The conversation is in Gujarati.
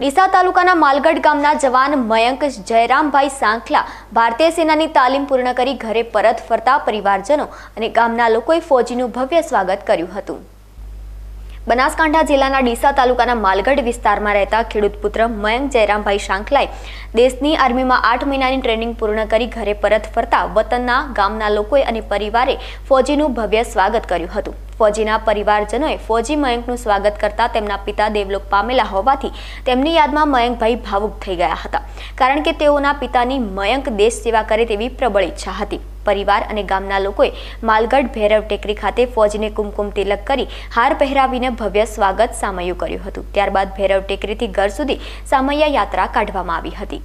ડીસા તાલુકાના માલગઢ ગામના જવાન મયંક જયરામભાઈ સાંખલા ભારતીય સેનાની તાલીમ પૂર્ણ કરી ઘરે પરત ફરતા પરિવારજનો અને ગામના લોકોએ ફોજીનું ભવ્ય સ્વાગત કર્યું હતું બનાસકાંઠા જિલ્લાના ડીસા તાલુકાના માલગઢ વિસ્તારમાં રહેતા ખેડૂત પુત્ર મયંક જયરામભાઈ શાંખલાએ દેશની આર્મીમાં આઠ મહિનાની ટ્રેનિંગ પૂર્ણ કરી ઘરે પરત ફરતા વતનના ગામના લોકોએ અને પરિવારે ફોજીનું ભવ્ય સ્વાગત કર્યું હતું ફોજીના પરિવારજનોએ ફોજી મયંકનું સ્વાગત કરતા તેમના પિતા દેવલોક પામેલા હોવાથી તેમની યાદમાં મયંકભાઈ ભાવુક થઈ ગયા હતા કારણ કે તેઓના પિતાની મયંક દેશ સેવા કરે તેવી પ્રબળ ઈચ્છા હતી પરિવાર અને ગામના લોકોએ માલગઢ ભૈરવ ટેકરી ખાતે ફોજીને કુમકુમ તિલક કરી હાર પહેરાવીને ભવ્ય સ્વાગત સામૈયું કર્યું હતું ત્યારબાદ ભૈરવ ટેકરીથી ઘર સુધી સામૈયા યાત્રા કાઢવામાં આવી હતી